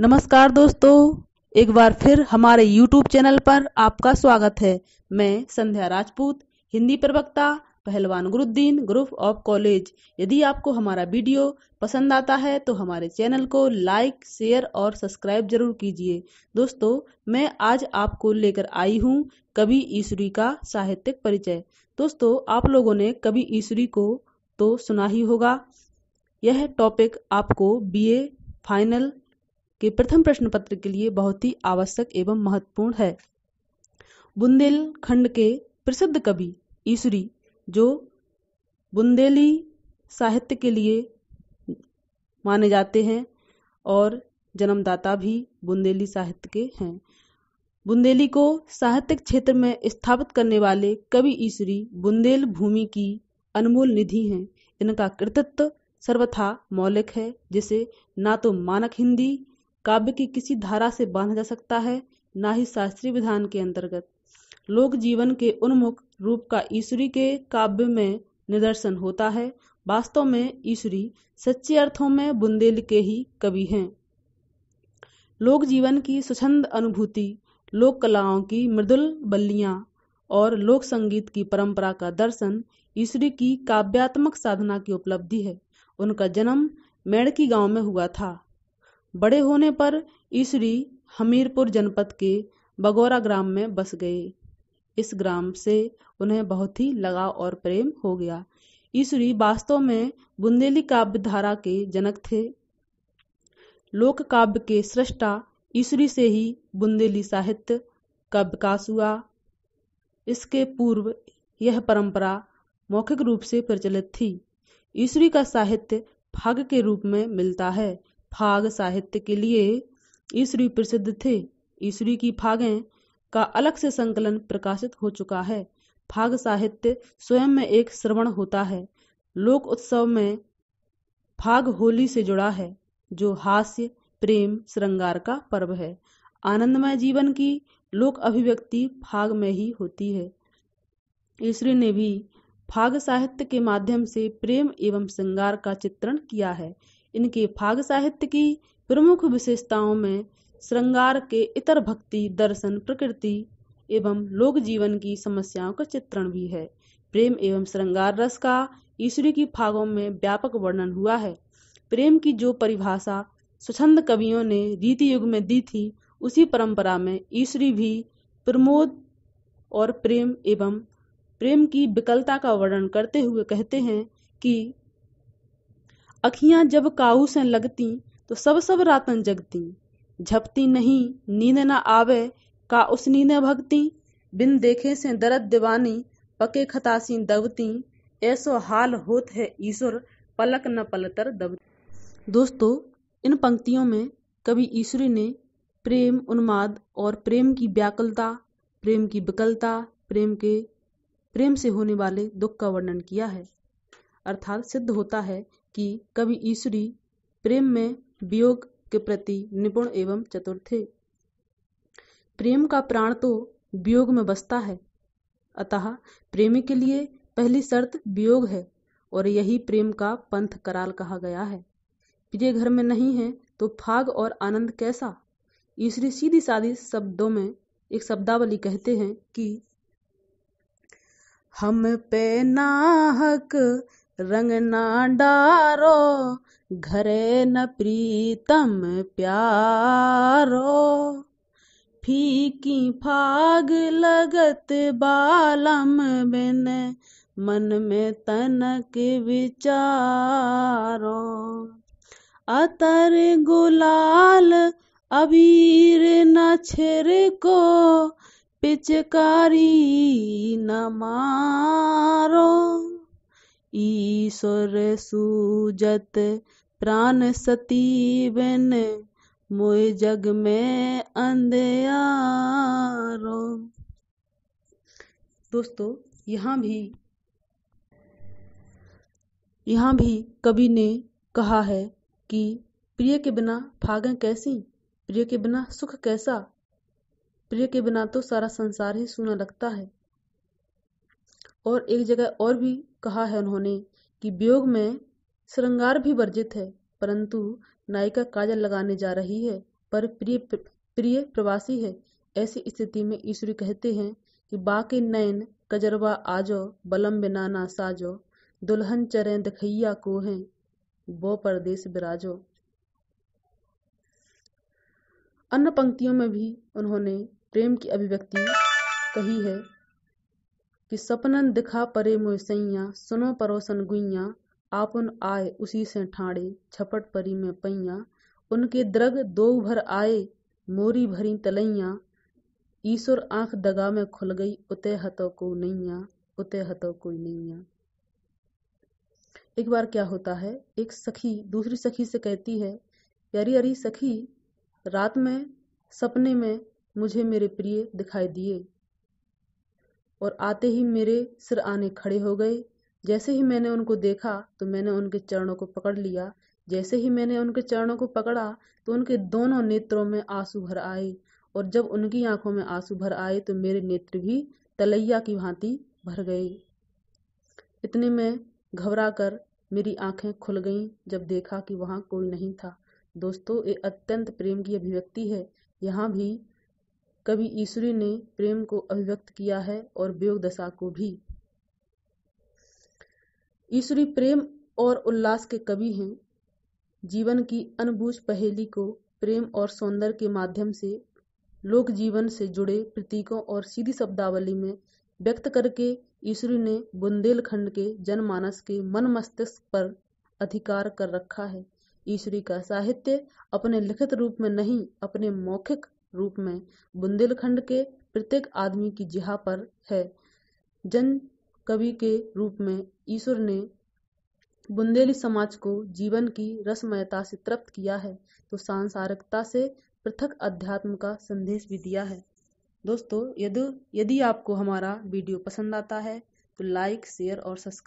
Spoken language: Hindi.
नमस्कार दोस्तों एक बार फिर हमारे YouTube चैनल पर आपका स्वागत है मैं संध्या राजपूत हिंदी प्रवक्ता पहलवान गुरुद्दीन ग्रुप ऑफ कॉलेज यदि आपको हमारा वीडियो पसंद आता है तो हमारे चैनल को लाइक शेयर और सब्सक्राइब जरूर कीजिए दोस्तों मैं आज आपको लेकर आई हूँ कवि ईश्वरी का साहित्यिक परिचय दोस्तों आप लोगों ने कवि ईश्वरी को तो सुना ही होगा यह टॉपिक आपको बीए फाइनल के प्रथम प्रश्न पत्र के लिए बहुत ही आवश्यक एवं महत्वपूर्ण है बुंदेलखंड के प्रसिद्ध कवि ईश्वरी जो बुंदेली साहित्य के लिए माने जाते हैं और जन्मदाता भी बुंदेली साहित्य के हैं बुंदेली को साहित्यिक क्षेत्र में स्थापित करने वाले कवि ईश्वरी बुंदेल भूमि की अनमोल निधि हैं इनका कृतित्व सर्वथा मौलिक है जिसे ना तो मानक हिंदी काव्य की किसी धारा से बांधा जा सकता है ना ही शास्त्रीय विधान के अंतर्गत लोक जीवन के उन्मुख रूप का ईश्वरी के काव्य में निदर्शन होता है वास्तव में ईश्वरी सच्चे अर्थों में बुंदेल के ही कवि हैं लोक जीवन की स्वच्छंद अनुभूति लोक कलाओं की मृदुल बल्लियां और लोक संगीत की परंपरा का दर्शन ईश्वरी की काव्यात्मक साधना की उपलब्धि है उनका जन्म मेड़की गांव में हुआ था बड़े होने पर ईसरी हमीरपुर जनपद के बगोरा ग्राम में बस गए इस ग्राम से उन्हें बहुत ही लगाव और प्रेम हो गया ईसरी वास्तव में बुंदेली काव्य धारा के जनक थे लोक काव्य के सृष्टा ईसरी से ही बुंदेली साहित्य का विकास हुआ इसके पूर्व यह परंपरा मौखिक रूप से प्रचलित थी ईसरी का साहित्य भाग के रूप में मिलता है फाग साहित्य के लिए ईश्वरी प्रसिद्ध थे ईश्वरी की फागें का अलग से संकलन प्रकाशित हो चुका है फाग साहित्य स्वयं में एक श्रवण होता है लोक उत्सव में फाग होली से जुड़ा है जो हास्य प्रेम श्रृंगार का पर्व है आनंदमय जीवन की लोक अभिव्यक्ति फाग में ही होती है ईश्वरी ने भी फाग साहित्य के माध्यम से प्रेम एवं श्रृंगार का चित्रण किया है इनके फाग साहित्य की प्रमुख विशेषताओं में श्रृंगार के इतर भक्ति दर्शन प्रकृति एवं लोक जीवन की समस्याओं का चित्रण भी है प्रेम एवं श्रृंगार रस का ईश्वरी की फागों में व्यापक वर्णन हुआ है प्रेम की जो परिभाषा स्वच्छंद कवियों ने रीति युग में दी थी उसी परंपरा में ईश्वरी भी प्रमोद और प्रेम एवं प्रेम की विकलता का वर्णन करते हुए कहते हैं कि अखियां जब काउ से लगती तो सब सब रातन जगती झपती नहीं नींद न आवे का उस नींद भगती बिन देखे से दरद दीवानी पके खतासी दबती ऐसो हाल होत है ईश्वर पलक न पलतर दबती दोस्तों इन पंक्तियों में कवि ईश्वरी ने प्रेम उन्माद और प्रेम की व्याकुलता प्रेम की विकलता प्रेम के प्रेम से होने वाले दुख का वर्णन किया है अर्थात सिद्ध होता है कि कवि ईश्वरी प्रेम में वियोग के प्रति निपुण एवं चतुर थे प्रेम का प्राण तो वियोग में बसता है अतः प्रेमी के लिए पहली शर्त वियोग है और यही प्रेम का पंथ कराल कहा गया है प्रिय घर में नहीं है तो फाग और आनंद कैसा ईश्वरी सीधी सादी शब्दों में एक शब्दावली कहते हैं कि हम पे नाहक रंगना डारो घरे न प्रीतम प्यारो फीकी फाग लगत बालम बिन मन में तनक विचारो अतर गुलाल अबीर न छिर को पिचकारी न मारो ईश्वर सूजत प्राण सतीबेन मोय जग में अंधेयारो दोस्तों यहाँ भी यहाँ भी कवि ने कहा है कि प्रिय के बिना फागन कैसी प्रिय के बिना सुख कैसा प्रिय के बिना तो सारा संसार ही सुना लगता है और एक जगह और भी कहा है उन्होंने कि वियोग में श्रृंगार भी वर्जित है परंतु नायिका काजल लगाने जा रही है पर प्रिय प्रिय प्रवासी है ऐसी स्थिति में ईश्वरी कहते हैं कि बाके नयन कजरवा आजो बलम बिनाना साजो दुल्हन चरें दखैया को हैं वो परदेश बिराजो अन्य पंक्तियों में भी उन्होंने प्रेम की अभिव्यक्ति कही है कि सपनन दिखा परे मोय सैया सुनो परोसन गुइया आपन आए उसी से ठाणे छपट परी में पैया उनके द्रग दो भर आए मोरी भरी तलैया ईश्वर आंख दगा में खुल गई उतय हतो को नैया उतय हतो कोई नैया एक बार क्या होता है एक सखी दूसरी सखी से कहती है यारी अरी सखी रात में सपने में मुझे मेरे प्रिय दिखाई दिए और आते ही मेरे सिर आने खड़े हो गए जैसे ही मैंने उनको देखा तो मैंने उनके चरणों को पकड़ लिया जैसे ही मैंने उनके चरणों को पकड़ा तो उनके दोनों नेत्रों में आंसू भर आए और जब उनकी आंखों में आंसू भर आए तो मेरे नेत्र भी तलैया की भांति भर गए इतने में घबरा कर मेरी आंखें खुल गईं जब देखा कि वहाँ कोई नहीं था दोस्तों ये अत्यंत प्रेम की अभिव्यक्ति है यहाँ भी कवि ईश्वरी ने प्रेम को अभिव्यक्त किया है और वियोग दशा को भी ईश्वरी प्रेम और उल्लास के कवि हैं जीवन की अनबूझ पहेली को प्रेम और सौंदर्य के माध्यम से लोक जीवन से जुड़े प्रतीकों और सीधी शब्दावली में व्यक्त करके ईश्वरी ने बुंदेलखंड के जनमानस के मन मस्तिष्क पर अधिकार कर रखा है ईश्वरी का साहित्य अपने लिखित रूप में नहीं अपने मौखिक रूप में बुंदेलखंड के प्रत्येक आदमी की जिहा पर है जन कवि के रूप में ईश्वर ने बुंदेली समाज को जीवन की रसमयता से तृप्त किया है तो सांसारिकता से पृथक अध्यात्म का संदेश भी दिया है दोस्तों यदि यदि आपको हमारा वीडियो पसंद आता है तो लाइक शेयर और सब्सक्राइब